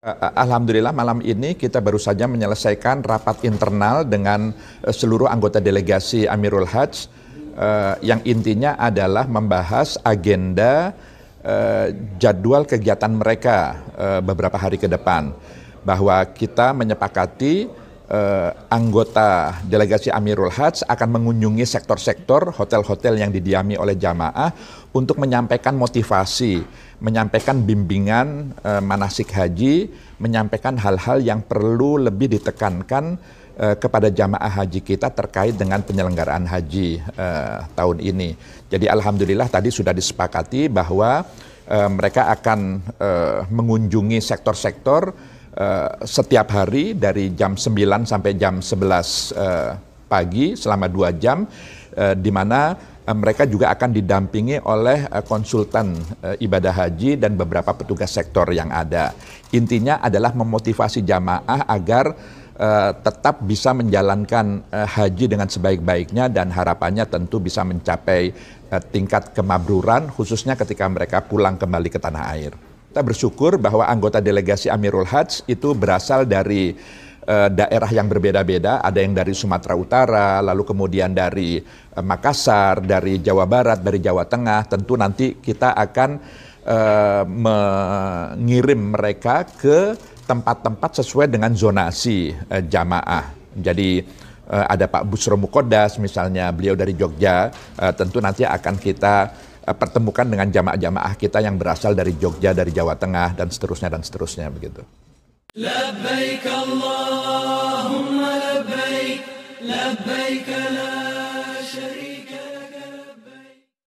Eh, eh, alhamdulillah malam ini kita baru saja menyelesaikan rapat internal dengan eh, seluruh anggota delegasi Amirul Hajj yang intinya adalah membahas agenda jadwal kegiatan mereka beberapa hari ke depan bahwa kita menyepakati eh, anggota delegasi Amirul Hajj akan mengunjungi sektor-sektor hotel-hotel yang didiami oleh jamaah untuk menyampaikan motivasi, menyampaikan bimbingan eh, manasik haji, menyampaikan hal-hal yang perlu lebih ditekankan eh, kepada jamaah haji kita terkait dengan penyelenggaraan haji eh, tahun ini. Jadi alhamdulillah tadi sudah disepakati bahwa eh, mereka akan eh, mengunjungi sektor-sektor Eh, setiap hari dari jam 9 sampai jam 11 eh, pagi selama dua jam eh, di mana mereka juga akan didampingi oleh konsultan ibadah haji dan beberapa petugas sektor yang ada. Intinya adalah memotivasi jamaah agar tetap bisa menjalankan haji dengan sebaik-baiknya dan harapannya tentu bisa mencapai tingkat kemabruran khususnya ketika mereka pulang kembali ke tanah air. Kita bersyukur bahwa anggota delegasi Amirul Hajj itu berasal dari eh, daerah yang berbeda-beda, ada yang dari Sumatera Utara, lalu kemudian dari eh, Makassar, dari Jawa Barat, dari Jawa Tengah. Tentu nanti kita akan uh, mengirim mereka ke tempat-tempat sesuai dengan zonasi uh, jamaah. Jadi uh, ada Pak Busro Mukodas misalnya, beliau dari Jogja, uh, tentu nanti akan kita Eh, pertemukan dengan jamaah-jamaah kita yang berasal dari Jogja, dari Jawa Tengah dan seterusnya dan seterusnya begitu. Labbaik Allahumma labbaik labbaik la